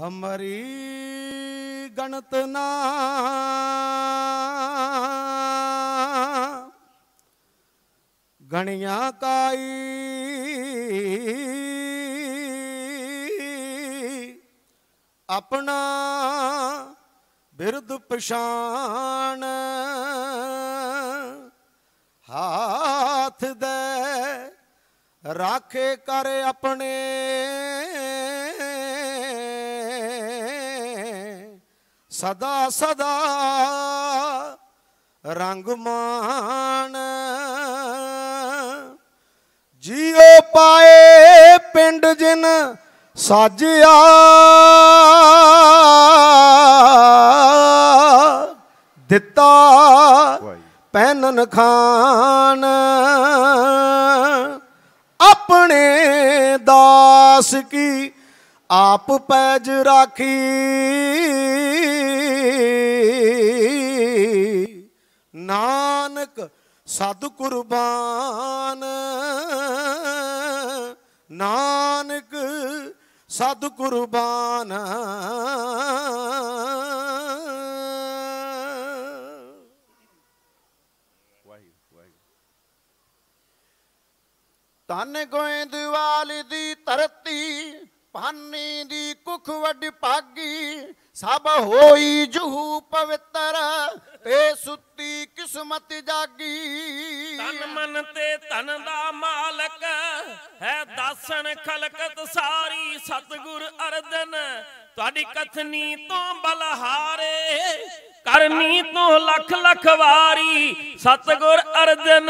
ਹਮਰੀ ਗਣਤ ਨਾ ਗਣੀਆਂ ਕਾਈ ਆਪਣਾ ਬਿਰਦ ਪਛਾਣ ਹਾਥ ਦੇ ਰਾਖੇ ਕਰ ਆਪਣੇ ਸਦਾ ਸਦਾ ਰੰਗ ਮਾਣ ਜੀਉ ਪਾਏ ਪਿੰਡ ਜਿਨ ਸਾਜਿਆ ਦਿੱਤਾ ਪੈਨਨ ਖਾਨ ਆਪਣੇ ਦਾਸ ਕੀ ਆਪ ਪੈਜ ਰਾਖੀ ਨਾਨਕ ਸਤ ਕੁਰਬਾਨ ਨਾਨਕ ਸਤ ਕੁਰਬਾਨ ਤਨ ਗੋਇੰਦ ਵਾਲੀ ਦੀ ਧਰਤੀ ਪਾਨੀ ਦੀ ਕੁਖ ਵੱਡ ਭਾਗੀ ਸਭ ਹੋਈ ਜੂ ਪਵਿੱਤਰ ਤੇ ਸੁੱਤੀ ਕਿਸਮਤ ਜਾਗੀ ਤਨ ਮਨ ਤੇ ਧਨ ਦਾ ਮਾਲਕ ਹੈ ਦਾਸਨ ਖਲਕਤ ਸਾਰੀ ਸਤਗੁਰ ਅਰਦਨ ਤੁਹਾਡੀ ਕਥਨੀ ਤੋਂ ਬਲਹਾਰੇ ਕਰਨੀ ਤੋਂ ਲੱਖ ਲੱਖ ਵਾਰੀ ਸਤਗੁਰ ਅਰਜਨ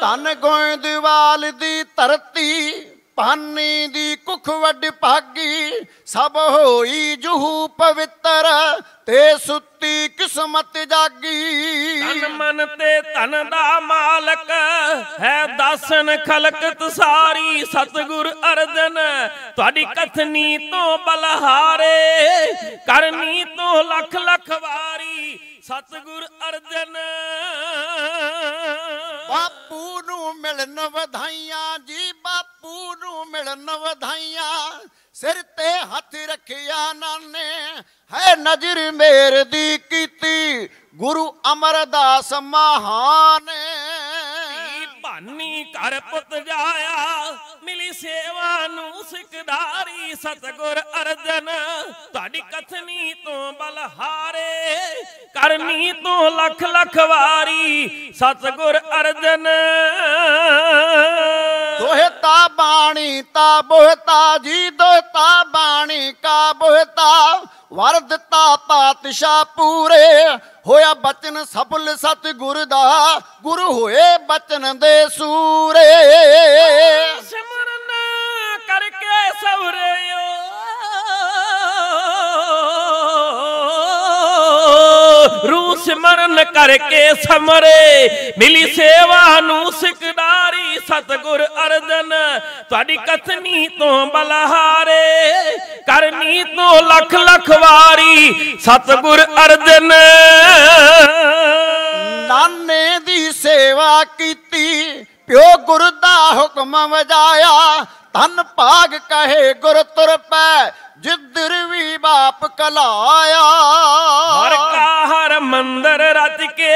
ਤਨ ਗੋਇੰਦਵਾਲ ਦੀ ਧਰਤੀ ਪਾਨੀ ਦੀ ਕੁਖ ਵੱਡ ਭਾਗੀ ਸਭ ਹੋਈ ਜੁਹੂ ਪਵਿੱਤਰ ਤੇ ਸੁੱਤੀ ਕਿਸਮਤ ਜਾਗੀ ਤਨ ਮਨ ਤੇ ਧਨ ਦਾ ਮਾਲਕ ਹੈ ਦਾਸਨ ਖਲਕਤ ਸਾਰੀ ਸਤਗੁਰ ਅਰਜਨ ਤੁਹਾਡੀ ਕਥਨੀ ਤੋਂ ਬਲਹਾਰੇ ਕਰਨੀ ਤੋਂ ਲੱਖ ਲੱਖ ਵਾਰੀ ਸਤਗੁਰ ਅਰਜਨ ਬਾਪੂ ਨੂੰ ਮਿਲਨ ਵਧਾਈਆਂ ਜੀ ਬਾਪੂ ਨੂੰ ਮਿਲਣ ਵਧਾਈਆਂ ਸਿਰ ਤੇ ਹੱਥ ਰੱਖਿਆ ਨਾਨੇ ਹੈ ਨਜ਼ਰ ਮੇਰ ਦੀ ਕੀਤੀ ਗੁਰੂ ਅਮਰਦਾਸ ਮਹਾਨ ਭਾਨੀ ਘਰ ਪੁੱਤ ਜਾਇਆ ਮਿਲੀ ਸੇਵਾ ਨੂੰ ਸਿਕਦਾਰੀ ਸਤਗੁਰ ਅਰਜਨ ਤੁਹਾਡੀ ਕਥਨੀ ਤੋਂ ਬਲਹਾਰੇ ਕਰਨੀ ਤੋਂ ਲੱਖ ਲੱਖ ਵਾਰੀ ਸਤਗੁਰ ਅਰਜਨ ਦੋਹਤਾ ਬਾਣੀ ਤਾ ਬੋਹਤਾ ਜੀ ਦੋਹਤਾ ਬਾਣੀ ਕਾ ਬੋਹਤਾ ਵਰ ਦਿੱਤਾ ਪਾਤਸ਼ਾਹ ਪੂਰੇ ਹੋਇਆ ਬਚਨ ਸਫਲ ਸਤ ਗੁਰ ਦਾ ਗੁਰ ਹੋਏ ਬਚਨ ਦੇ ਸੂਰੇ ਸਿਮਰਨ ਕਰਕੇ ਸਵਰੇ ਰੂ ਸਿਮਰਨ ਕਰਕੇ ਸਮਰੇ ਮਿਲੀ ਸੇਵਾ ਨੂੰ ਸਿਕਦਾ ਸਤਗੁਰ ਅਰਜਨ ਤੁਹਾਡੀ ਕਥਨੀ ਤੋਂ ਬਲਹਾਰੇ ਕਰਨੀ ਤੋਂ ਲੱਖ ਲੱਖ ਵਾਰੀ ਸਤਗੁਰ ਅਰਜਨ ਨਾਨੇ ਦੀ ਸੇਵਾ ਕੀਤੀ ਪਿਓ ਗੁਰ ਦਾ ਹੁਕਮ ਵਜਾਇਆ ਤਨ ਭਾਗ ਕਹੇ ਗੁਰ ਤੁਰ ਪੈ ਜਿੱਧਰ ਵੀ ਬਾਪ ਕਲਾਇਆ ਹਰ ਕਾ ਹਰ ਮੰਦਰ ਰਚ ਕੇ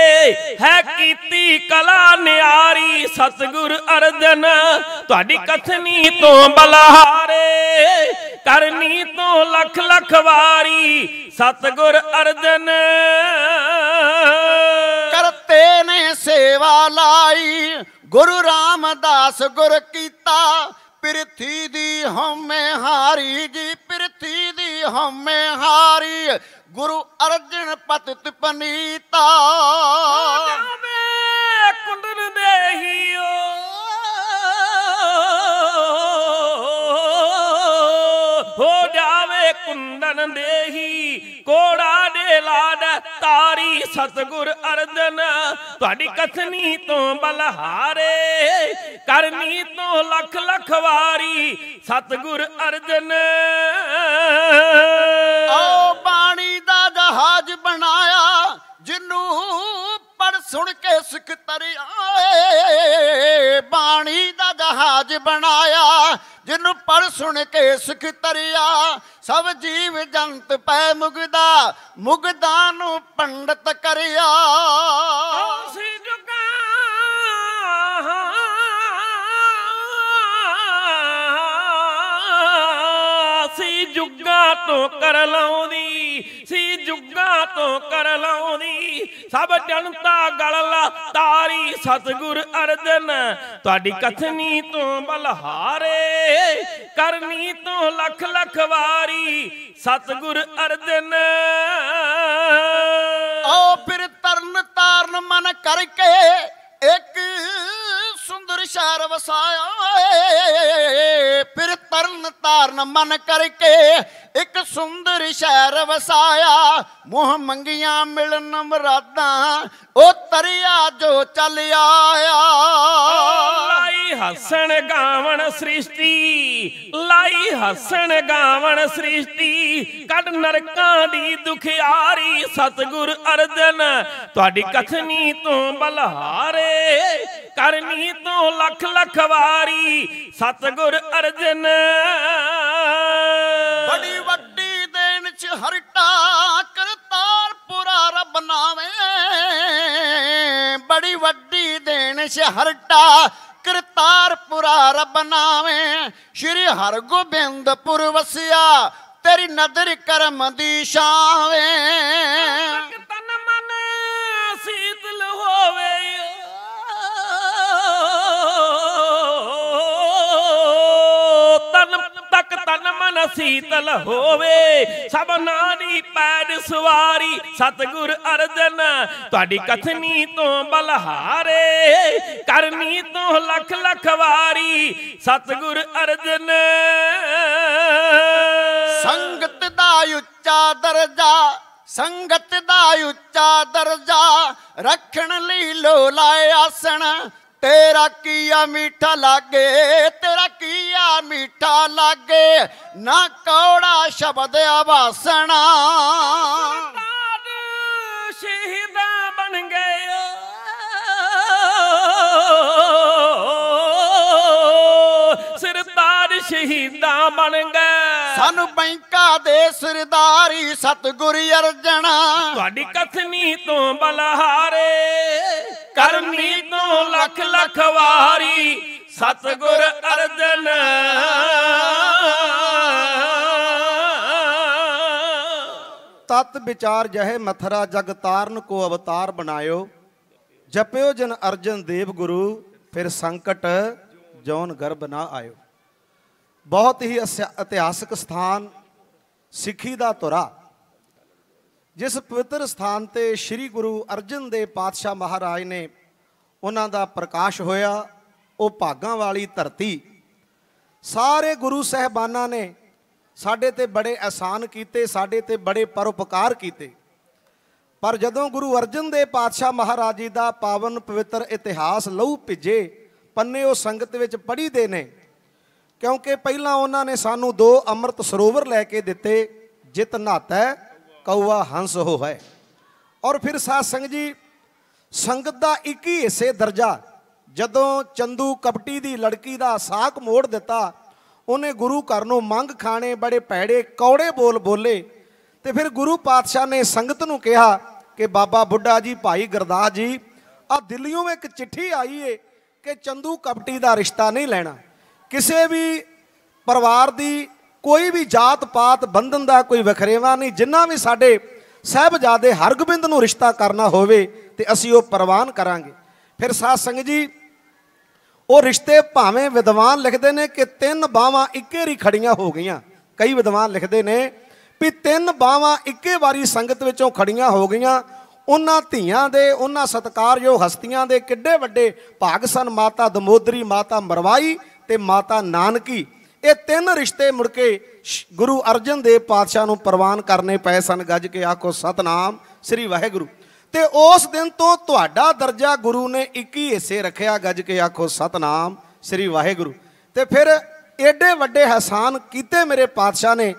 ਹੈ ਕੀਤੀ ਕਲਾ ਨਿਆਰੀ ਸਤਗੁਰ ਅਰਜਨ ਤੁਹਾਡੀ ਕਥਨੀ ਤੋਂ ਬਲਹਾਰੇ ਕਰਨੀ ਤੋਂ ਲੱਖ ਲੱਖ ਵਾਰੀ ਸਤਗੁਰ ਅਰਜਨ ਕਰਤੇ ਨੇ ਸੇਵਾ ਲਾਈ ਗੁਰੂ ਰਾਮਦਾਸ ਗੁਰ ਕੀਤਾ ਪ੍ਰਿਥੀ ਦੀ ਹਮੇ ਹਾਰੀ ਜੀ ਪ੍ਰਿਥੀ ਦੀ ਹਮੇ ਹਾਰੀ ਗੁਰੂ ਅਰਜਨ ਪਤ ਤਪਨੀਤਾ ਜਾਵੇ ਕੁੰਦਨ ਦੇਹੀਓ ਹੋ ਜਾਵੇ ਕੁੰਦਨ ਦੇਹੀ ਕੋੜਾ ਪਾਈ ਸਤਗੁਰ ਅਰਦਨ ਤੁਹਾਡੀ ਕਥਨੀ ਤੋਂ ਬਲਹਾਰੇ ਕਰਨੀ ਤੋਂ ਲੱਖ ਲੱਖ ਵਾਰੀ ਸਤਗੁਰ ਅਰਦਨ ਓ ਪਾਣੀ ਦਾ ਜਹਾਜ਼ ਬਣਾ ਸੁਣ ਕੇ ਸਿੱਖ ਤਰਿਆ ਬਾਣੀ ਦਾ ਜਹਾਜ਼ ਬਣਾਇਆ ਜਿਹਨੂੰ ਪੜ ਸੁਣ ਕੇ ਸਿੱਖ ਤਰਿਆ ਸਭ ਜੀਵ ਜੰਤ ਪੈ ਮੁਗਦਾ ਮੁਗਦਾ ਨੂੰ ਪੰਡਤ ਕਰਿਆ ਅਸੀਂ ਜੁਗਾ ਸੀ ਜੁਗਾ ਤੋਂ ਕਰ ਲਾਉਂਦੀ ਸੀ ਜੁਗਾ ਤੋਂ ਕਰ ਲਾਉਂਦੀ ਸਭ ਜਨਤਾ ਗਲ ਲਾ ਤਾਰੀ ਸਤਗੁਰ ਅਰਜਨ ਤੁਹਾਡੀ ਕਥਨੀ ਤੋਂ ਬਲਹਾਰੇ ਕਰਨੀ ਤੋਂ ਲੱਖ ਲੱਖ ਵਾਰੀ ਸਤਗੁਰ ਅਰਜਨ ਆਓ ਫਿਰ ਤਰਨ ਤਾਰਨ ਮਨ ਕਰਕੇ ਇੱਕ संसार ਵਸਾਇਆ ਫਿਰ ਤਰਨ ਤਾਰਨ ਮਨ ਕਰਕੇ ਇੱਕ ਸੁੰਦਰ ਸ਼ਹਿਰ ਵਸਾਇਆ ਮੋਹ ਮੰਗੀਆਂ ਮਿਲਨ ਮਰਾਦਾਂ ਉਹ ਤਰਿਆ ਜੋ ਚੱਲ ਆਇਆ ਹਸਣ ਗਾਵਣ ਸ੍ਰਿਸ਼ਟੀ ਲਾਈ ਹਸਣ ਗਾਵਣ ਸ੍ਰਿਸ਼ਟੀ ਕੱਢ ਨਰਕਾਂ ਦੀ ਦੁਖਿਆਰੀ ਸਤਗੁਰ ਅਰਜਨ ਤੁਹਾਡੀ ਕਥਨੀ ਤੋਂ ਬਲਹਾਰੇ ਕਰਨੀ ਤੋਂ ਲੱਖ ਲੱਖ ਵਾਰੀ ਸਤਗੁਰ ਅਰਜਨ ਬੜੀ ਵੱਡੀ ਦੇਣ ਚ ਹਰਟਾ ਕਰਤਾਰਪੁਰਾ ਰੱਬ ਨਾਵੇਂ ਬੜੀ ਵੱਡੀ ਦੇਣ ਚ ਹਰਟਾ ਕਰਤਾਰਪੁਰਾ ਰੱਬ ਨਾਵੇਂ ਸ਼੍ਰੀ ਹਰਗੋਬਿੰਦਪੁਰ ਵਸਿਆ ਤੇਰੀ ਨਦਰ ਕਰਮ ਦੀ ਸ਼ਾਵੇਂ ਤਨ ਮਨ ਸੀਤਲ ਹੋਵੇ ਸਭ ਨਾਨੀ ਪੈਰ ਸਵਾਰੀ ਸਤਗੁਰ ਅਰਜਨ ਤੁਹਾਡੀ ਕਥਨੀ ਤੋਂ ਬਲਹਾਰੇ ਕਰਨੀ ਤੋਂ ਲੱਖ ਲੱਖ ਵਾਰੀ ਸਤਗੁਰ ਅਰਜਨ ਸੰਗਤ ਦਾ ਉੱਚਾ ਦਰਜਾ ਸੰਗਤ ਦਾ ਉੱਚਾ ਦਰਜਾ ਰੱਖਣ ਲਈ ਲੋ ਲਾਇ ਆਸਣ ਤੇਰਾ ਕੀਆ ਮੀਠਾ ਲਾਗੇ ਤੇਰਾ ਕੀਆ ਮੀਠਾ ਲਾਗੇ ਨਾ ਕੌੜਾ ਸ਼ਬਦ ਆਵਾਸਣਾ ਸ਼ਹੀਦਾ ਬਣ ਗਏ ਸਰਦਾਰ ਸ਼ਹੀਦਾਂ ਬਣ ਗਏ ਸਾਨੂੰ ਬੈਂਕਾ ਦੇ ਸਰਦਾਰੀ ਸਤਗੁਰ ਅਰਜਣਾ ਤੁਹਾਡੀ ਕਥਨੀ ਤੋਂ ਬਲਹਾਰੇ ਕਰਮੀ ਤੋਂ ਲੱਖ ਲੱਖ ਵਾਰੀ ਸਤਗੁਰ ਅਰਜਨ ਤਤ ਵਿਚਾਰ ਜਹੇ ਮਥਰਾ ਜਗ ਤਾਰਨ ਕੋ ਅਵਤਾਰ ਬਣਾਇਓ ਜਪਿਓ ਜਨ ਅਰਜਨ ਦੇਵ ਗੁਰੂ ਫਿਰ ਸੰਕਟ ਜੋਨ ਗਰਭ ਨਾ ਆਇਓ ਬਹੁਤ ਹੀ ਇਤਿਹਾਸਕ ਸਥਾਨ ਸਿੱਖੀ ਦਾ ਤੁਰਾ ਜਿਸ ਪਵਿੱਤਰ ਸਥਾਨ ਤੇ ਸ੍ਰੀ ਗੁਰੂ ਅਰਜਨ ਦੇਵ ਪਾਤਸ਼ਾਹ ਮਹਾਰਾਜ ਨੇ ਉਹਨਾਂ ਦਾ ਪ੍ਰਕਾਸ਼ ਹੋਇਆ ਉਹ ਭਾਗਾਂ ਵਾਲੀ ਧਰਤੀ ਸਾਰੇ ਗੁਰੂ ਸਹਿਬਾਨਾਂ ਨੇ ਸਾਡੇ ਤੇ ਬੜੇ ਅਹਿਸਾਨ ਕੀਤੇ ਸਾਡੇ ਤੇ ਬੜੇ ਪਰਉਪਕਾਰ ਕੀਤੇ ਪਰ ਜਦੋਂ ਗੁਰੂ ਅਰਜਨ ਦੇਵ ਪਾਤਸ਼ਾਹ ਮਹਾਰਾਜ ਜੀ ਦਾ ਪਾਵਨ ਪਵਿੱਤਰ ਇਤਿਹਾਸ ਲਹੂ ਭਿੱਜੇ ਪੰਨੇ ਉਹ ਸੰਗਤ ਵਿੱਚ ਪੜੀ ਦੇ ਨੇ ਕਿਉਂਕਿ ਪਹਿਲਾਂ ਉਹਨਾਂ ਨੇ ਸਾਨੂੰ ਦੋ ਅੰਮ੍ਰਿਤ ਸਰੋਵਰ ਲੈ ਕੇ ਦਿੱਤੇ ਜਿਤ ਨਾਤਾ ਕਉਆ ਹੰਸ ਹੈ ਔਰ ਫਿਰ ਸਾਧ ਸੰਗ ਜੀ ਸੰਗਤ ਦਾ ਇੱਕ ਹੀ ਹਿੱਸੇ ਦਰਜਾ ਜਦੋਂ ਚੰਦੂ ਕਪਟੀ ਦੀ ਲੜਕੀ ਦਾ ਸਾਖ ਮੋੜ ਦਿੱਤਾ ਉਹਨੇ ਗੁਰੂ ਘਰ ਨੂੰ ਮੰਗ ਖਾਣੇ ਬੜੇ ਪੈੜੇ ਕੌੜੇ ਬੋਲ ਬੋਲੇ ਤੇ ਫਿਰ ਗੁਰੂ ਪਾਤਸ਼ਾਹ ਨੇ ਸੰਗਤ ਨੂੰ ਕਿਹਾ ਕਿ ਬਾਬਾ ਬੁੱਢਾ ਜੀ ਭਾਈ ਗਰਦਾਸ ਜੀ ਆ ਦਿੱਲੀੋਂ ਇੱਕ ਚਿੱਠੀ ਆਈ ਏ ਕਿ ਚੰਦੂ ਕਪਟੀ ਦਾ ਰਿਸ਼ਤਾ ਨਹੀਂ ਲੈਣਾ ਕਿਸੇ ਵੀ ਪਰਿਵਾਰ ਦੀ ਕੋਈ ਵੀ ਜਾਤ ਪਾਤ ਬੰਧਨ ਦਾ ਕੋਈ ਵਖਰੇਵਾ ਨਹੀਂ ਜਿੰਨਾ ਵੀ ਸਾਡੇ ਸਹਿਬਜ਼ਾਦੇ ਹਰਗੋਬਿੰਦ ਨੂੰ ਰਿਸ਼ਤਾ ਕਰਨਾ ਹੋਵੇ ਤੇ ਅਸੀਂ ਉਹ ਪ੍ਰਵਾਨ ਕਰਾਂਗੇ ਫਿਰ ਸਾਧ ਸੰਗਤ ਜੀ ਉਹ ਰਿਸ਼ਤੇ ਭਾਵੇਂ ਵਿਦਵਾਨ ਲਿਖਦੇ ਨੇ ਕਿ ਤਿੰਨ ਬਾਹਾਂ ਇੱਕੇ ਰੀ ਖੜੀਆਂ ਹੋ ਗਈਆਂ ਕਈ ਵਿਦਵਾਨ ਲਿਖਦੇ ਨੇ ਵੀ ਤਿੰਨ ਬਾਹਾਂ ਇੱਕੇ ਵਾਰੀ ਸੰਗਤ ਵਿੱਚੋਂ ਖੜੀਆਂ ਹੋ ਗਈਆਂ ਉਹਨਾਂ ਧੀਆਂ ਦੇ ਉਹਨਾਂ ਸਤਕਾਰਯੋਗ ਹਸਤੀਆਂ ਦੇ ਕਿੱਡੇ ਵੱਡੇ ਭਾਗ ਸਨ ਮਾਤਾ ਦਮੋਦਰੀ ਮਾਤਾ ਮਰਵਾਈ ਤੇ ਮਾਤਾ ਨਾਨਕੀ ਇਹ ਤਿੰਨ ਰਿਸ਼ਤੇ ਮੁੜ ਕੇ ਗੁਰੂ ਅਰਜਨ ਦੇਵ ਪਾਤਸ਼ਾਹ ਨੂੰ ਪ੍ਰਵਾਨ ਕਰਨੇ ਪਏ ਸਨ ਗੱਜ ਕੇ ਆਖੋ ਸਤਨਾਮ ਸ੍ਰੀ ਵਾਹਿਗੁਰੂ ਤੇ ਉਸ ਦਿਨ ਤੋਂ ਤੁਹਾਡਾ ਦਰਜਾ ਗੁਰੂ ਨੇ 21 ਹਿੱਸੇ ਰੱਖਿਆ ਗੱਜ ਕੇ ਆਖੋ ਸਤਨਾਮ ਸ੍ਰੀ ਵਾਹਿਗੁਰੂ ਤੇ ਫਿਰ ਐਡੇ ਵੱਡੇ ਹਸਾਨ ਕੀਤੇ ਮੇਰੇ ਪਾਤਸ਼ਾਹ ਨੇ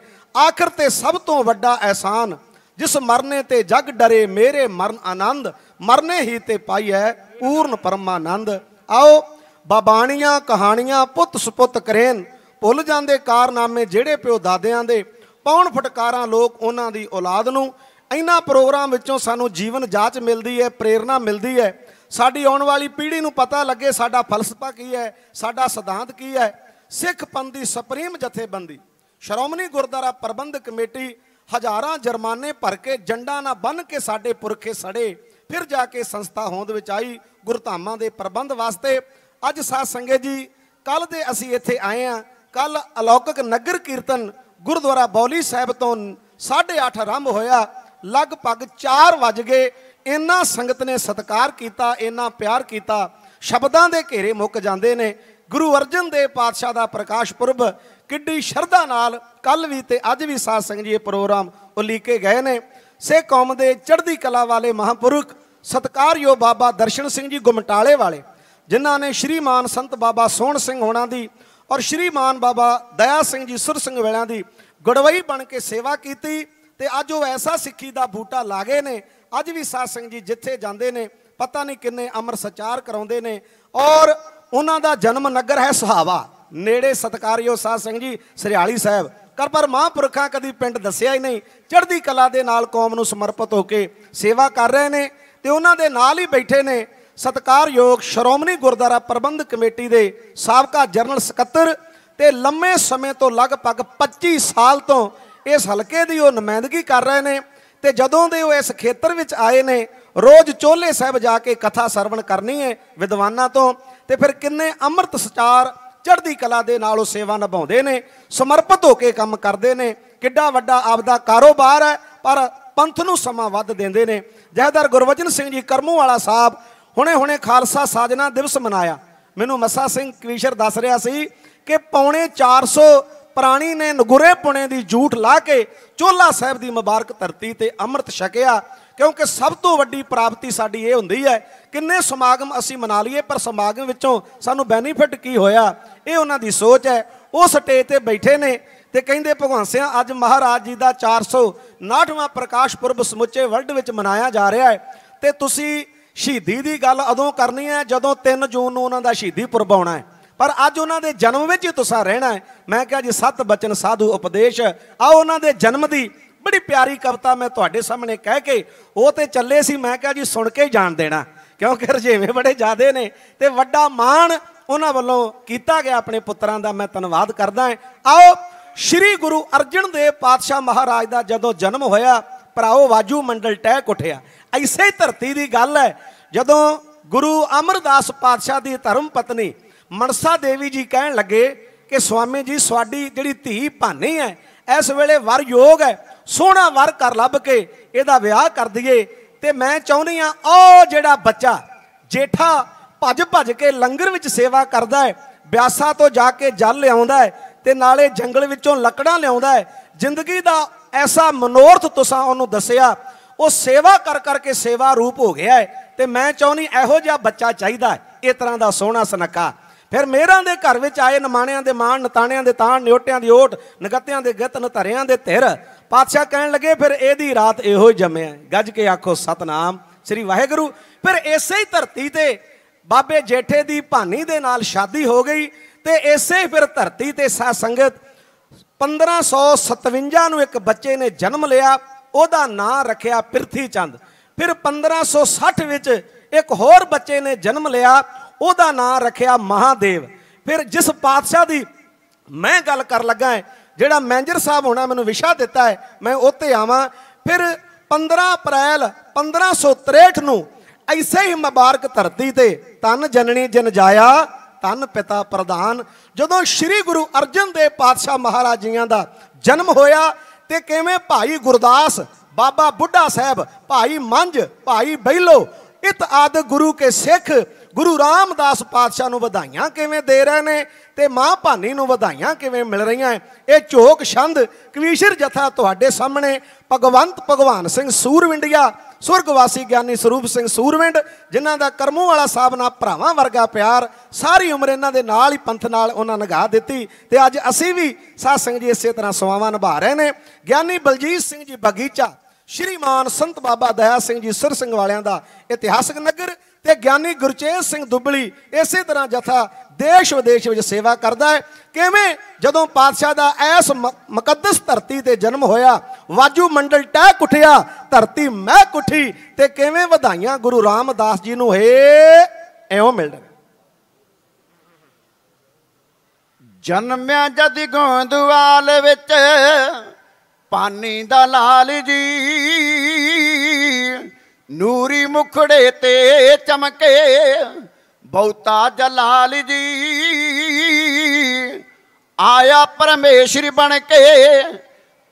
ਆਖਰ ਤੇ ਸਭ ਤੋਂ ਵੱਡਾ ਐਹਸਾਨ ਜਿਸ ਮਰਨੇ ਤੇ ਜਗ ਡਰੇ ਮੇਰੇ ਮਰਨ ਆਨੰਦ ਮਰਨੇ ਹੀ ਤੇ ਪਾਈਐ ਪੂਰਨ ਪਰਮਾਨੰਦ ਆਓ ਬਾਬਾਣੀਆਂ ਕਹਾਣੀਆਂ ਪੁੱਤ ਸੁਪੁੱਤ ਕਰੇਨ ਭੁੱਲ ਜਾਂਦੇ ਕਾਰਨਾਮੇ ਜਿਹੜੇ ਪਿਓ ਦਾਦਿਆਂ ਦੇ ਪੌਣ ਫਟਕਾਰਾਂ ਲੋਕ ਉਹਨਾਂ ਦੀ ਔਲਾਦ ਨੂੰ ਇਹਨਾਂ ਪ੍ਰੋਗਰਾਮ ਵਿੱਚੋਂ ਸਾਨੂੰ ਜੀਵਨ ਜਾਚ ਮਿਲਦੀ ਹੈ ਪ੍ਰੇਰਣਾ ਮਿਲਦੀ ਹੈ ਸਾਡੀ ਆਉਣ ਵਾਲੀ ਪੀੜ੍ਹੀ ਨੂੰ ਪਤਾ ਲੱਗੇ ਸਾਡਾ ਫਲਸਫਾ ਕੀ ਹੈ ਸਾਡਾ ਸਿਧਾਂਤ ਕੀ ਹੈ ਸਿੱਖ ਪੰਥ ਦੀ ਸੁਪਰੀਮ ਜਥੇਬੰਦੀ ਸ਼੍ਰੋਮਣੀ ਗੁਰਦੁਆਰਾ ਪ੍ਰਬੰਧਕ ਕਮੇਟੀ ਹਜ਼ਾਰਾਂ ਜੁਰਮਾਨੇ ਭਰ ਕੇ ਜੰਡਾ ਨਾ ਬੰਨ ਕੇ ਸਾਡੇ ਪੁਰਖੇ ਸੜੇ ਫਿਰ ਜਾ ਕੇ ਸੰਸਥਾ ਹੋਂਦ ਵਿੱਚ ਆਈ ਗੁਰਧਾਮਾਂ ਦੇ ਪ੍ਰਬੰਧ ਵਾਸਤੇ ਅੱਜ ਸਾਧ ਸੰਗਤ ਜੀ ਕੱਲ ਦੇ ਅਸੀਂ ਇੱਥੇ ਆਏ ਆ ਕੱਲ ਅਲੌਕਿਕ ਨਗਰ ਕੀਰਤਨ ਗੁਰਦੁਆਰਾ ਬੌਲੀ ਸਾਹਿਬ ਤੋਂ 8:30 ਆਰੰਭ ਹੋਇਆ ਲਗਭਗ 4 ਵਜ ਗਏ ਇੰਨਾ ਸੰਗਤ ਨੇ ਸਤਿਕਾਰ ਕੀਤਾ ਇੰਨਾ ਪਿਆਰ ਕੀਤਾ ਸ਼ਬਦਾਂ ਦੇ ਘੇਰੇ ਮੁੱਕ ਜਾਂਦੇ ਨੇ ਗੁਰੂ ਅਰਜਨ ਦੇਵ ਪਾਤਸ਼ਾਹ ਦਾ ਪ੍ਰਕਾਸ਼ ਪੁਰਬ ਕਿੱਡੀ ਸ਼ਰਧਾ ਨਾਲ ਕੱਲ ਵੀ ਤੇ ਅੱਜ ਵੀ ਸਾਧ ਸੰਗਤ ਜੀ ਇਹ ਪ੍ਰੋਗਰਾਮ ਉਲੀਕੇ ਗਏ ਨੇ ਸੇ ਕੌਮ ਦੇ ਚੜ੍ਹਦੀ ਕਲਾ ਵਾਲੇ ਮਹਾਂਪੁਰਖ ਸਤਕਾਰਯੋਗ ਬਾਬਾ ਦਰਸ਼ਨ ਸਿੰਘ ਜੀ ਗੁਮਟਾਲੇ ਵਾਲੇ ਜਿਨ੍ਹਾਂ ਨੇ ਸ਼੍ਰੀਮਾਨ ਸੰਤ ਬਾਬਾ ਸੋਹਣ ਸਿੰਘ ਹੋਣਾ ਦੀ ਔਰ ਸ਼੍ਰੀ ਮਾਨ ਬਾਬਾ ਦਇਆ ਸਿੰਘ ਜੀ ਸੁਰ ਸਿੰਘ ਵੇਲਿਆਂ ਦੀ ਗੜਵਈ ਬਣ ਕੇ ਸੇਵਾ ਕੀਤੀ ਤੇ ਅੱਜ ਉਹ ਐਸਾ ਸਿੱਖੀ ਦਾ ਬੂਟਾ ਲਾਗੇ ਨੇ ਅੱਜ ਵੀ ਸਾਧ ਸਿੰਘ ਜੀ ਜਿੱਥੇ ਜਾਂਦੇ ਨੇ ਪਤਾ ਨਹੀਂ ਕਿੰਨੇ ਅਮਰ ਸਚਾਰ ਕਰਾਉਂਦੇ ਨੇ ਔਰ ਉਹਨਾਂ ਦਾ ਜਨਮ ਨਗਰ ਹੈ ਸੁਹਾਵਾ ਨੇੜੇ ਸਤਕਾਰਯੋਗ ਸਾਧ ਸਿੰਘ ਜੀ ਸਰਿਆਲੀ ਸਾਹਿਬ ਕਰ ਪਰ ਮਹਾਂਪੁਰਖਾਂ ਕਦੀ ਪਿੰਡ ਦੱਸਿਆ ਹੀ ਨਹੀਂ ਚੜ੍ਹਦੀ ਕਲਾ ਦੇ ਨਾਲ ਕੌਮ ਨੂੰ ਸਮਰਪਿਤ ਹੋ ਕੇ ਸੇਵਾ ਕਰ ਰਹੇ ਨੇ ਤੇ ਉਹਨਾਂ ਦੇ ਨਾਲ ਹੀ ਬੈਠੇ ਨੇ ਸਤਕਾਰਯੋਗ ਸ਼੍ਰੋਮਣੀ ਗੁਰਦੁਆਰਾ ਪ੍ਰਬੰਧ ਕਮੇਟੀ ਦੇ ਸਾਬਕਾ ਜਨਰਲ ਸਕੱਤਰ ਤੇ ਲੰਮੇ ਸਮੇਂ ਤੋਂ ਲਗਭਗ 25 ਸਾਲ ਤੋਂ ਇਸ ਹਲਕੇ ਦੀ ਉਹ ਨੁਮਾਇੰਦਗੀ ਕਰ ਰਹੇ ਨੇ ਤੇ ਜਦੋਂ ਦੇ ਉਹ ਇਸ ਖੇਤਰ ਵਿੱਚ ਆਏ ਨੇ ਰੋਜ਼ ਚੋਲੇ ਸਾਹਿਬ ਜਾ ਕੇ ਕਥਾ ਸਰਵਣ ਕਰਨੀ ਹੈ ਵਿਦਵਾਨਾਂ ਤੋਂ ਤੇ ਫਿਰ ਕਿੰਨੇ ਅੰਮ੍ਰਿਤ ਸਚਾਰ ਚੜ੍ਹਦੀ ਕਲਾ ਦੇ ਨਾਲ ਉਹ ਸੇਵਾ ਨਿਭਾਉਂਦੇ ਨੇ ਸਮਰਪਿਤ ਹੋ ਕੇ ਕੰਮ ਕਰਦੇ ਨੇ ਕਿੱਡਾ ਵੱਡਾ ਆਪਦਾ ਕਾਰੋਬਾਰ ਹੈ ਪਰ ਪੰਥ ਨੂੰ ਸਮਾਂ ਵੱਧ ਦਿੰਦੇ ਨੇ ਜਹਦਰ ਗੁਰਵਚਨ ਸਿੰਘ ਜੀ ਕਰਮੂ ਵਾਲਾ ਸਾਹਿਬ ਹੁਣੇ-ਹੁਣੇ ਖਾਲਸਾ ਸਾਜਨਾ ਦਿਵਸ ਮਨਾਇਆ ਮੈਨੂੰ ਮੱਸਾ ਸਿੰਘ ਕਵੀਸ਼ਰ ਦੱਸ ਰਿਹਾ ਸੀ ਕਿ ਪੌਣੇ 400 ਪ੍ਰਾਣੀ ਨੇ ਨਗੁਰੇ ਪੁਣੇ ਦੀ ਝੂਠ ਲਾ ਕੇ ਚੋਲਾ ਸਾਹਿਬ ਦੀ ਮੁਬਾਰਕ ਧਰਤੀ ਤੇ ਅੰਮ੍ਰਿਤ ਛਕਿਆ ਕਿਉਂਕਿ ਸਭ ਤੋਂ ਵੱਡੀ ਪ੍ਰਾਪਤੀ ਸਾਡੀ ਇਹ ਹੁੰਦੀ ਹੈ ਕਿੰਨੇ ਸਮਾਗਮ ਅਸੀਂ ਮਨਾ ਲਈਏ ਪਰ ਸਮਾਗਮ ਵਿੱਚੋਂ ਸਾਨੂੰ ਬੈਨੀਫਿਟ ਕੀ ਹੋਇਆ ਇਹ ਉਹਨਾਂ ਦੀ ਸੋਚ ਹੈ ਉਹ ਸਟੇਜ ਤੇ ਬੈਠੇ ਨੇ ਤੇ ਕਹਿੰਦੇ ਭਗਵਾਨ ਸਿੰਘ ਅੱਜ ਮਹਾਰਾਜ ਜੀ ਦਾ 459ਵਾਂ ਪ੍ਰਕਾਸ਼ ਪੁਰਬ ਸਮੁੱਚੇ ਵਰਲਡ ਵਿੱਚ ਮਨਾਇਆ ਜਾ ਰਿਹਾ ਹੈ ਤੇ ਤੁਸੀਂ ਸ਼ਹੀਦੀ ਦੀ ਗੱਲ ਅਦੋਂ ਕਰਨੀ ਹੈ ਜਦੋਂ 3 ਜੂਨ ਨੂੰ ਉਹਨਾਂ ਦਾ ਸ਼ਹੀਦੀ ਪੁਰਬ ਆਉਣਾ ਹੈ ਪਰ ਅੱਜ ਉਹਨਾਂ ਦੇ ਜਨਮ ਵਿੱਚ ਹੀ ਤੁਸੀਂ ਰਹਿਣਾ ਹੈ ਮੈਂ ਕਿਹਾ ਜੀ ਸਤ ਬਚਨ ਸਾਧੂ ਉਪਦੇਸ਼ ਆਓ ਉਹਨਾਂ ਦੇ ਜਨਮ ਦੀ ਬੜੀ ਪਿਆਰੀ ਕਵਿਤਾ ਮੈਂ ਤੁਹਾਡੇ ਸਾਹਮਣੇ ਕਹਿ ਕੇ ਉਹ ਤੇ ਚੱਲੇ ਸੀ ਮੈਂ ਕਿਹਾ ਜੀ ਸੁਣ ਕੇ ਜਾਣ ਦੇਣਾ ਕਿਉਂਕਿ ਰਜੇਵੇਂ ਬੜੇ ਜ਼ਿਆਦੇ ਨੇ ਤੇ ਵੱਡਾ ਮਾਣ ਉਹਨਾਂ ਵੱਲੋਂ ਕੀਤਾ ਗਿਆ ਆਪਣੇ ਪੁੱਤਰਾਂ ਦਾ ਮੈਂ ਧੰਨਵਾਦ ਕਰਦਾ ਹਾਂ ਆਓ ਸ੍ਰੀ ਗੁਰੂ ਅਰਜਨ ਦੇਵ ਪਾਤਸ਼ਾਹ ਮਹਾਰਾਜ ਦਾ ਜਦੋਂ ਜਨਮ ਹੋਇਆ ਭਰਾਓ ਵਾਜੂ ਮੰਡਲ ਟਹਿ ਉਠਿਆ ਐਸੇ ਧਰਤੀ ਦੀ ਗੱਲ ਹੈ ਜਦੋਂ ਗੁਰੂ ਅਮਰਦਾਸ ਪਾਤਸ਼ਾਹ ਦੀ ਧਰਮ ਪਤਨੀ ਮਨਸਾ ਦੇਵੀ ਜੀ ਕਹਿਣ ਲੱਗੇ ਕਿ ਸੁਆਮੀ ਜੀ ਸਾਡੀ ਜਿਹੜੀ ਧੀ ਭਾਨੀ ਹੈ ਇਸ ਵੇਲੇ ਵਰ ਯੋਗ ਹੈ ਸੋਹਣਾ ਵਰ ਕਰ ਲੱਭ ਕੇ ਇਹਦਾ ਵਿਆਹ ਕਰ ਦਈਏ ਤੇ ਮੈਂ ਚਾਹੁੰਦੀ ਆ ਉਹ ਜਿਹੜਾ ਬੱਚਾ ਜੇਠਾ ਭੱਜ ਭੱਜ ਕੇ ਲੰਗਰ ਵਿੱਚ ਸੇਵਾ ਕਰਦਾ ਹੈ ਬਿਆਸਾ ਤੋਂ ਜਾ ਕੇ ਜਲ ਲਿਆਉਂਦਾ ਹੈ ਤੇ ਨਾਲੇ ਜੰਗਲ ਵਿੱਚੋਂ ਲੱਕੜਾਂ ਲਿਆਉਂਦਾ ਹੈ ਜ਼ਿੰਦਗੀ ਦਾ ਐਸਾ ਮਨੋਰਥ ਤੁਸੀਂ ਉਹਨੂੰ ਦੱਸਿਆ ਉਹ ਸੇਵਾ ਕਰ ਕਰਕੇ ਸੇਵਾ ਰੂਪ ਹੋ ਗਿਆ ਹੈ ਤੇ ਮੈਂ ਚਾਹੁੰਨੀ ਇਹੋ ਜਿਹਾ ਬੱਚਾ ਚਾਹੀਦਾ ਹੈ ਇਹ ਤਰ੍ਹਾਂ ਦਾ ਸੋਹਣਾ ਸਨਕਾ ਫਿਰ ਮੇਰਾਂ ਦੇ ਘਰ ਵਿੱਚ ਆਏ ਨਮਾਣਿਆਂ ਦੇ ਮਾਣ ਨਤਾਣਿਆਂ ਦੇ ਤਾਣ ਨਿਓਟਿਆਂ ਦੀ ਓਟ ਨਗੱਤਿਆਂ ਦੇ ਗਤ ਨਧਰਿਆਂ ਦੇ ਧਿਰ ਪਾਤਸ਼ਾਹ ਕਹਿਣ ਲੱਗੇ ਫਿਰ ਇਹਦੀ ਰਾਤ ਇਹੋ ਜੰਮਿਆ ਗੱਜ ਕੇ ਆਖੋ ਸਤਨਾਮ ਸ੍ਰੀ ਵਾਹਿਗੁਰੂ ਫਿਰ ਇਸੇ ਹੀ ਧਰਤੀ ਤੇ ਬਾਬੇ ਜੇਠੇ ਦੀ ਭਾਨੀ ਦੇ ਨਾਲ ਸ਼ਾਦੀ ਹੋ ਗਈ ਤੇ ਇਸੇ ਫਿਰ ਧਰਤੀ ਤੇ ਸਾ ਸੰਗਤ 1557 ਨੂੰ ਇੱਕ ਬੱਚੇ ਨੇ ਜਨਮ ਲਿਆ ਉਹਦਾ ਨਾਂ ਰੱਖਿਆ ਪ੍ਰਿਥੀ ਚੰਦ ਫਿਰ 1560 ਵਿੱਚ ਇੱਕ ਹੋਰ ਬੱਚੇ ਨੇ ਜਨਮ ਲਿਆ ਉਹਦਾ ਨਾਂ ਰੱਖਿਆ ਮਹਾਦੇਵ ਫਿਰ ਜਿਸ ਪਾਤਸ਼ਾਹ ਦੀ ਮੈਂ ਗੱਲ ਕਰ ਲੱਗਾ ਹੈ ਜਿਹੜਾ ਮੈਨੇਜਰ ਸਾਹਿਬ ਹੋਣਾ ਮੈਨੂੰ ਵਿਸ਼ਾ ਦਿੱਤਾ ਹੈ ਮੈਂ ਉੱਤੇ ਆਵਾਂ ਫਿਰ 15 ਅਪ੍ਰੈਲ 1563 ਨੂੰ ਐਸੇ ਹੀ ਮੁਬਾਰਕ ਧਰਤੀ ਤੇ ਤਨ ਜਨਣੀ ਜਨ ਜਾਇਆ ਤਨ ਪਿਤਾ ਪ੍ਰਧਾਨ ਜਦੋਂ ਸ੍ਰੀ ਗੁਰੂ ਅਰਜਨ ਦੇਵ ਪਾਤਸ਼ਾਹ ਮਹਾਰਾਜ ਜੀਆਂ ਦਾ ਜਨਮ ਹੋਇਆ ਤੇ ਕਿਵੇਂ ਭਾਈ ਗੁਰਦਾਸ ਬਾਬਾ ਬੁੱਢਾ ਸਾਹਿਬ ਭਾਈ ਮੰਝ ਭਾਈ ਬੈਲੋ ਇਤ ਆਦ ਗੁਰੂ ਕੇ ਸਿੱਖ ਗੁਰੂ ਰਾਮਦਾਸ ਪਾਤਸ਼ਾਹ ਨੂੰ ਵਧਾਈਆਂ ਕਿਵੇਂ ਦੇ ਰਹੇ ਨੇ ਤੇ ਮਾਂ ਭਾਨੀ ਨੂੰ ਵਧਾਈਆਂ ਕਿਵੇਂ ਮਿਲ ਰਹੀਆਂ ਇਹ ਝੋਕ ਛੰਦ ਕਵੀਸ਼ਰ ਜਥਾ ਤੁਹਾਡੇ ਸਾਹਮਣੇ ਭਗਵੰਤ ਭਗਵਾਨ ਸਿੰਘ ਸੂਰਵਿੰਡਿਆ ਸੁਰਗਵਾਸੀ ਗਿਆਨੀ ਸਰੂਪ ਸਿੰਘ ਸੂਰਵਿੰਡ ਜਿਨ੍ਹਾਂ ਦਾ ਕਰਮੂ ਵਾਲਾ ਸਾਹਿਬ ਨਾਲ ਭਰਾਵਾਂ ਵਰਗਾ ਪਿਆਰ ਸਾਰੀ ਉਮਰ ਇਹਨਾਂ ਦੇ ਨਾਲ ਹੀ ਪੰਥ ਨਾਲ ਉਹਨਾਂ ਨਿਗਾਹ ਦਿੱਤੀ ਤੇ ਅੱਜ ਅਸੀਂ ਵੀ ਸਾਧ ਸੰਗ ਜੀ ਇਸੇ ਤਰ੍ਹਾਂ ਸਵਾਵਾਂ ਨਿਭਾ ਰਹੇ ਨੇ ਗਿਆਨੀ ਬਲਜੀਤ ਸਿੰਘ ਜੀ ਬਗੀਚਾ ਸ਼੍ਰੀਮਾਨ ਸੰਤ ਬਾਬਾ ਦਇਆ ਸਿੰਘ ਜੀ ਸਰ ਸਿੰਘ ਵਾਲਿਆਂ ਦਾ ਇਤਿਹਾਸਕ ਨਗਰ ਤੇ ਗਿਆਨੀ ਗੁਰਚੇਤ ਸਿੰਘ ਦੁੱਬਲੀ ਇਸੇ ਤਰ੍ਹਾਂ ਜਥਾ ਦੇਸ਼ ਵਿਦੇਸ਼ ਵਿੱਚ ਸੇਵਾ ਕਰਦਾ ਹੈ ਕਿਵੇਂ ਜਦੋਂ ਪਾਤਸ਼ਾਹ ਦਾ ਐਸ ਮੁਕੱਦਸ ਧਰਤੀ ਤੇ ਜਨਮ ਹੋਇਆ ਵਾਜੂ ਮੰਡਲ ਟਹਿ ਕੁੱਟਿਆ ਧਰਤੀ ਮਹਿ ਕੁੱਠੀ ਤੇ ਕਿਵੇਂ ਵਧਾਈਆਂ ਗੁਰੂ ਰਾਮਦਾਸ ਜੀ ਨੂੰ ਹੇ ਐਉਂ ਮਿਲਣ ਜਨਮਿਆ ਜਦ ਗੋਂਦਵਾਲ ਵਿੱਚ ਪਾਨੀ ਦਾ ਲਾਲ ਜੀ ਨੂਰੀ ਮੁਖੜੇ ਤੇ ਚਮਕੇ ਬਹੁਤਾ ਜਲਾਲ ਜੀ ਆਇਆ ਪਰਮੇਸ਼ਰ ਬਣ ਕੇ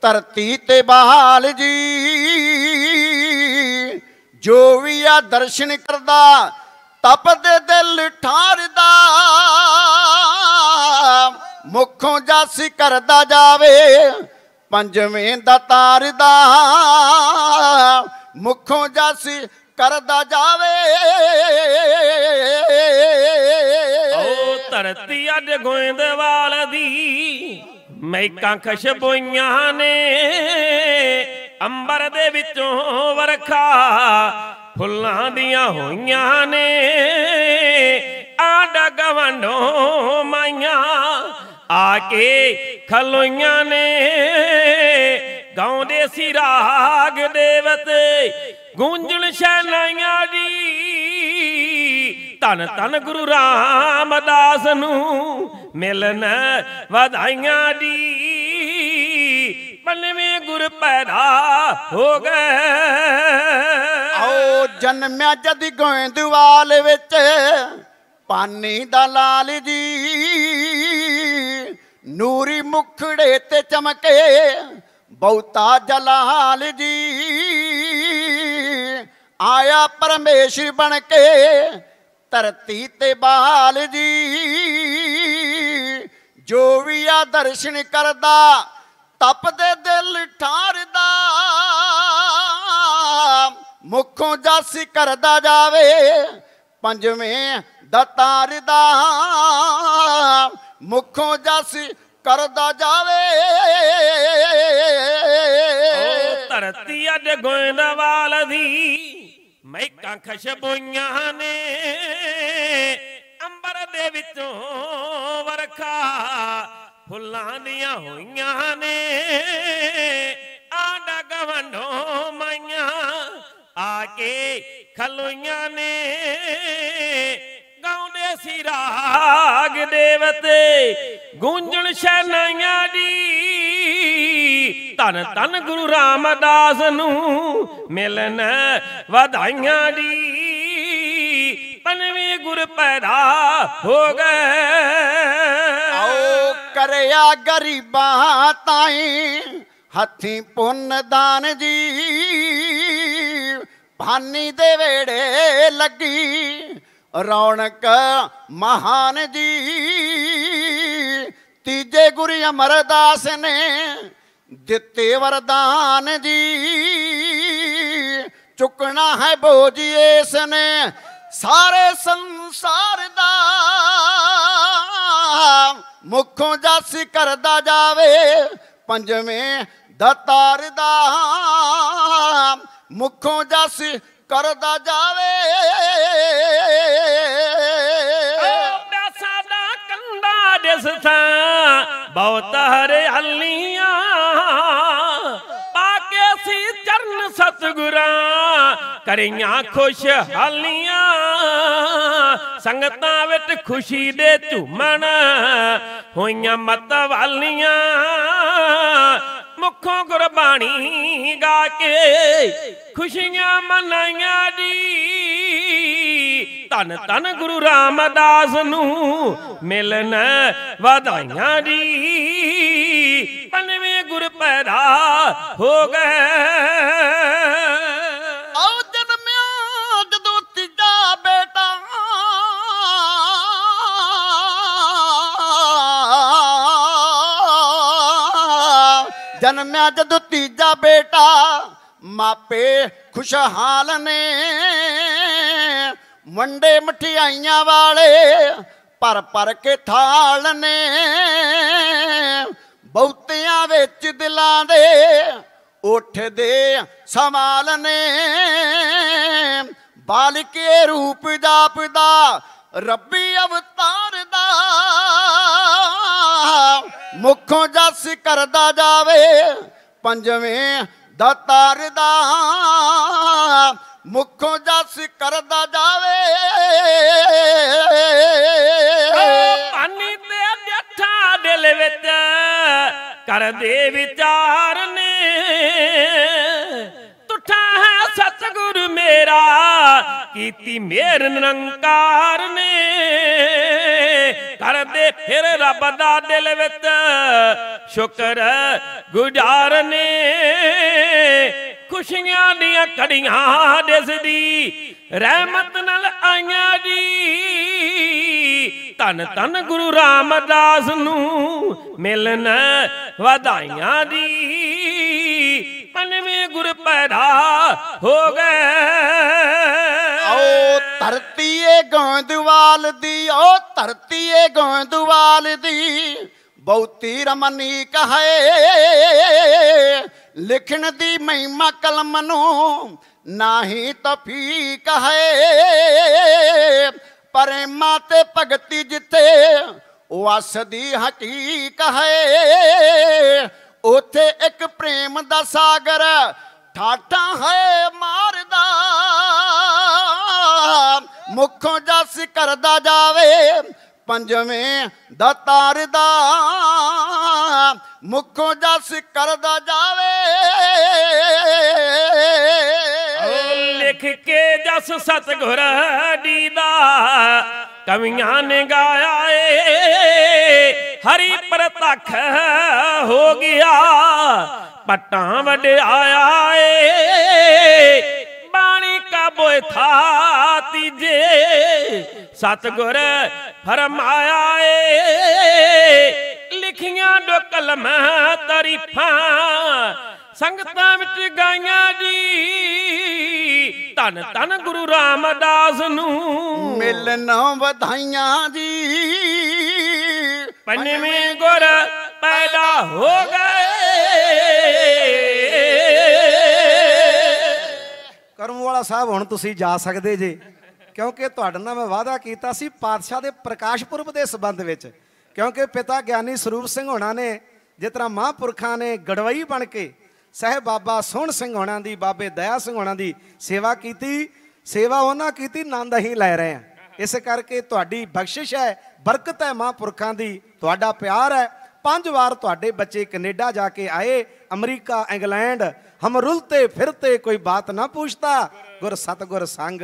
ਧਰਤੀ ਤੇ ਬਹਾਲ ਜੀ ਜੋ ਵੀ ਆ ਦਰਸ਼ਨ ਕਰਦਾ ਤਪਦੇ ਦਿਲ ਠਾਰਦਾ ਮੁਖੋਂ ਜਸ ਕਰਦਾ ਜਾਵੇ ਪੰਜਵੇਂ ਦਾ ਤਾਰਦਾ ਮੁਖੋਂ ਜਸ ਕਰਦਾ ਜਾਵੇ ਓ ਧਰਤੀ ਅੱਜ ਗੋਇੰਦਵਾਲ ਦੀ ਮੈਕਾਂ ਖਸ਼ਬੋਈਆਂ ਨੇ ਅੰਬਰ ਦੇ ਵਿੱਚੋਂ ਵਰਖਾ ਫੁੱਲਾਂ ਦੀਆਂ ਹੋਈਆਂ ਨੇ ਆਡਾ ਗਵੰਡੋਂ ਮਾਈਆਂ ਆ ਕੇ ਖਲੋਈਆਂ ਨੇ ਗਾਉਂਦੇ ਸੀ ਰਾਗ ਦੇਵਤੇ ਗੂੰਜਣ ਸ਼ੈਨਾਈਆਂ ਦੀ ਤਨ ਤਨ ਗੁਰੂ ਰਾਮਦਾਸ ਨੂੰ ਮਿਲਨ ਵਧਾਈਆਂ ਦੀ ਪੰਜਵੇਂ ਗੁਰ ਪੈਦਾ ਹੋ ਗਏ ਆਓ ਜਨਮਿਆ ਜਦ ਗੋਇੰਦਵਾਲ ਵਿੱਚ ਪਾਨੀ ਦਾ ਲਾਲ ਜੀ ਨੂਰੀ ਮੁਖੜੇ ਤੇ ਚਮਕੇ ਬਹੁਤਾ ਜਲਾਲ ਜੀ ਆਇਆ ਪਰਮੇਸ਼ਰ ਬਣ ਕੇ ਧਰਤੀ ਤੇ ਬਾਲ ਜੀ ਜੋ ਵੀ ਆ ਦਰਸ਼ਨ ਕਰਦਾ ਤਪਦੇ ਦਿਲ ਠਾਰਦਾ ਮੁਖੋਂ ਜਸ ਕਰਦਾ ਜਾਵੇ ਪੰਜਵੇਂ ਦਤਾਰ ਦਾ ਮੁਖੋਂ ਜਸ ਕਰਦਾ ਜਾਵੇ ਓ ਧਰਤੀ ਅਜ ਗੋਇੰਦ ਦੀ ਮਹਿਕਾਂ ਖਸ਼ਬੂਆਂ ਨੇ ਅੰਬਰ ਦੇ ਵਿੱਚੋਂ ਵਰਖਾ ਫੁੱਲਾਂ ਦੀਆਂ ਹੋਈਆਂ ਨੇ ਆਡਾ ਗਵੰਡੋ ਮਾਈਆਂ ਆ ਕੇ ਖਲੋਈਆਂ ਨੇ ਗਾਉਂਦੇ ਸੀ ਰਾਗ ਦੇਵਤੇ ਗੂੰਜਣ ਸ਼ੈਲਾਈਆਂ ਦੀ ਧਨ ਤਨ ਗੁਰੂ ਰਾਮਦਾਸ ਨੂੰ ਮਿਲਨ ਵਧਾਈਆਂ ਦੀ ਪਨਵੇਂ ਗੁਰ ਪੈਦਾ ਹੋ ਗਏ ਆਓ ਕਰਿਆ ਗਰੀਬਾਂ ਤਾਈ ਹੱਥੀ ਪੁੰਨ ਦਾਨ ਜੀ ਭਾਨੀ ਦੇ ਵੇੜੇ ਲੱਗੀ ਰੌਣਕ ਮਹਾਨ ਜੀ ਤੀਜੇ ਗੁਰੂ ਅਮਰਦਾਸ ਨੇ ਦਿੱਤੇ ਵਰਦਾਨ ਜੀ ਚੁੱਕਣਾ ਹੈ ਬੋਝ ਇਸ ਨੇ ਸਾਰੇ ਸੰਸਾਰ ਦਾ ਮੁਖੋਂ ਜਸ ਕਰਦਾ ਜਾਵੇ ਪੰਜਵੇਂ ਦਤਾਰ ਦਾ ਮੁਖੋਂ ਜਸ ਕਰਦਾ ਜਾਵੇ कंदा ॾिसथा भवतर हलिया पाके ਸੀ ਚਰਨ सतगुरा ਕਰੀਆਂ ਖੁਸ਼ ਹਲੀਆਂ ਸੰਗਤਾਂ ਵਿੱਚ ਖੁਸ਼ੀ ਦੇ ਝੂਮਣ ਹੋਈਆਂ ਮਤਵਾਲੀਆਂ ਮੁੱਖੋਂ ਗੁਰਬਾਣੀ ਗਾ ਕੇ ਖੁਸ਼ੀਆਂ ਮਨਾਈਆਂ ਤਨ ਤਨ ਗੁਰੂ ਰਾਮਦਾਸ ਨੂੰ ਮਿਲਨ ਵਧਾਈਆਂ ਜੀ ਪੰਵੇਂ ਗੁਰ ਪੈਦਾ ਹੋ ਗਏ ਜਨਮਿਆ ਜਦੋਂ ਤੀਜਾ ਬੇਟਾ ਮਾਪੇ ਖੁਸ਼ਹਾਲ ਨੇ ਮੰਡੇ ਮਠਿਆਈਆਂ ਵਾਲੇ ਪਰ ਪਰ ਕੇ ਥਾਲ ਨੇ ਬਹੁਤਿਆਂ ਵਿੱਚ ਦਿਲਾਂ ਦੇ ਉੱਠਦੇ ਸਮਾਲ ਨੇ ਬਾਲਕੇ ਰੂਪ ਜਾਪਦਾ ਰੱਬੀ ਅਵਤਾਰ ਦਾ ਮੁਖੋਂ ਜਸ ਕਰਦਾ ਜਾਵੇ ਪੰਜਵੇਂ ਦਾਤਾਰ ਦਾ ਮੁੱਖੋਂ ਜਸ ਕਰਦਾ ਜਾਵੇ ਪਾਣੀ ਤੇ ਬੈਠਾ ਦਿਲ ਵਿੱਚ ਕਰਦੇ ਵਿਚਾਰ ਨੇ ਟੁੱਟਾ ਹੈ ਸਤਗੁਰ ਮੇਰਾ ਕੀਤੀ ਮੇਰ ਨਿਰੰਕਾਰ ਨੇ ਕਰਦੇ ਫਿਰ ਰੱਬ ਦਾ ਦਿਲ ਵਿੱਚ ਸ਼ੁਕਰ ਗੁਜ਼ਾਰ ਨੇ ਖੁਸ਼ੀਆਂ ਦੀਆਂ ਕੜੀਆਂ ਜਿਸ ਦੀ ਰਹਿਮਤ ਨਾਲ ਆਈਆਂ ਜੀ ਤਨ ਤਨ ਗੁਰੂ ਰਾਮਦਾਸ ਨੂੰ ਮਿਲਣ ਵਧਾਈਆਂ ਦੀ ਪਨਵੇਂ ਗੁਰ ਪੈਦਾ ਹੋ ਗਏ ਓ ਧਰਤੀ ਏ ਗੋਂਦਵਾਲ ਦੀ ਓ ਧਰਤੀ ਏ ਗੋਂਦਵਾਲ ਦੀ ਬਹੁਤੀ ਰਮਨੀ ਕਹੇ ਲਿਖਣ ਦੀ ਮਹਿਮਾ ਕਲਮ ਨੂੰ ਨਾਹੀ ਤਫੀਕ ਹੈ ਪਰਮਾ ਤੇ ਭਗਤੀ ਜਿੱਥੇ ਵਸਦੀ ਹਕੀਕ ਹੈ ਉਥੇ ਇੱਕ ਪ੍ਰੇਮ ਦਾ ਸਾਗਰ ਠਾਠਾ ਹੈ ਮਾਰਦਾ ਮੁੱਖੋਂ ਜਸ ਕਰਦਾ ਜਾਵੇ ਪੰਜਵੇਂ ਦਾ ਤਾਰਦਾ ਮੁੱਖੋਂ ਜਸ ਕਰਦਾ ਜਾਵੇ ਲਿਖ ਕੇ ਜਸ ਸਤਗੁਰ ਦੀਦਾ ਕਵੀਆਂ ਨੇ ਗਾਇਆ ਏ ਹਰੀ ਪ੍ਰਤਖ ਹੋ ਗਿਆ ਪਟਾਂ ਵਡਿਆਇਆ ਏ ਬਾਣੀ ਕਾਬੋਏ ਥਾ ਤੀਜੇ ਸਤਗੁਰ ਫਰਮਾਇਆ ਏ ਲਿਖੀਆਂ ਡੋ ਕਲਮ ਤਾਰੀਫਾਂ ਸੰਗਤਾਂ ਵਿੱਚ ਗਾਈਆਂ ਜੀ ਤਨ ਤਨ ਗੁਰੂ ਰਾਮਦਾਸ ਨੂੰ ਮਿਲਣਾ ਵਧਾਈਆਂ ਜੀ ਪੰਨਵੇਂ ਗੁਰ ਪੈਦਾ ਹੋ ਗਏ ਕਰਮ ਵਾਲਾ ਸਾਹਿਬ ਹੁਣ ਤੁਸੀਂ ਜਾ ਸਕਦੇ ਜੇ ਕਿਉਂਕਿ ਤੁਹਾਡੇ ਨਾਲ ਮੈਂ ਵਾਅਦਾ ਕੀਤਾ ਸੀ ਪਾਤਸ਼ਾਹ ਦੇ ਪ੍ਰਕਾਸ਼ ਪੁਰਬ ਦੇ ਸਬੰਧ ਵਿੱਚ ਕਿਉਂਕਿ ਪਿਤਾ ਗਿਆਨੀ ਸਰੂਪ ਸਿੰਘ ਹੋਣਾ ਨੇ ਜਿਸ ਤਰ੍ਹਾਂ ਮਹਾਂਪੁਰਖਾਂ ਨੇ ਗੜਵਈ ਬਣ ਕੇ ਸਹਿਬ ਬਾਬਾ ਸੋਹਣ ਸਿੰਘ ਹੋਣਾ ਦੀ ਬਾਬੇ ਦਇਆ ਸਿੰਘ ਹੋਣਾ ਦੀ ਸੇਵਾ ਕੀਤੀ ਸੇਵਾ ਉਹਨਾਂ ਕੀਤੀ ਨੰਦ ਅਸੀਂ ਲੈ ਰਹੇ ਹਾਂ ਇਸ ਕਰਕੇ ਤੁਹਾਡੀ ਬਖਸ਼ਿਸ਼ ਹੈ ਬਰਕਤ ਹੈ ਮਹਾਂਪੁਰਖਾਂ ਦੀ ਤੁਹਾਡਾ ਪਿਆਰ ਹੈ ਪੰਜ ਵਾਰ ਤੁਹਾਡੇ ਬੱਚੇ ਕੈਨੇਡਾ ਜਾ ਕੇ ਆਏ ਅਮਰੀਕਾ ਇੰਗਲੈਂਡ ਹਮ ਰੁਲਤੇ ਫਿਰਤੇ ਕੋਈ ਬਾਤ ਨਾ ਪੁੱਛਤਾ ਗੁਰ ਸਤਗੁਰ ਸੰਗ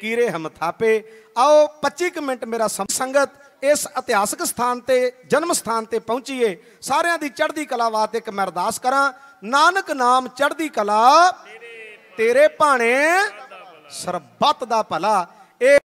ਕੀਰੇ ਹਮ ਥਾਪੇ ਆਓ 25 ਮਿੰਟ ਮੇਰਾ ਸੰਗਤ ਇਸ ਇਤਿਹਾਸਕ ਸਥਾਨ ਤੇ ਜਨਮ ਸਥਾਨ ਤੇ ਪਹੁੰਚੀਏ ਸਾਰਿਆਂ ਦੀ ਚੜ੍ਹਦੀ ਕਲਾ ਵਾਸਤੇ ਇੱਕ ਮੈਂ ਅਰਦਾਸ ਕਰਾਂ ਨਾਨਕ ਨਾਮ ਚੜ੍ਹਦੀ ਕਲਾ ਤੇਰੇ ਭਾਣੇ ਸਰਬੱਤ ਦਾ ਭਲਾ ਇਹ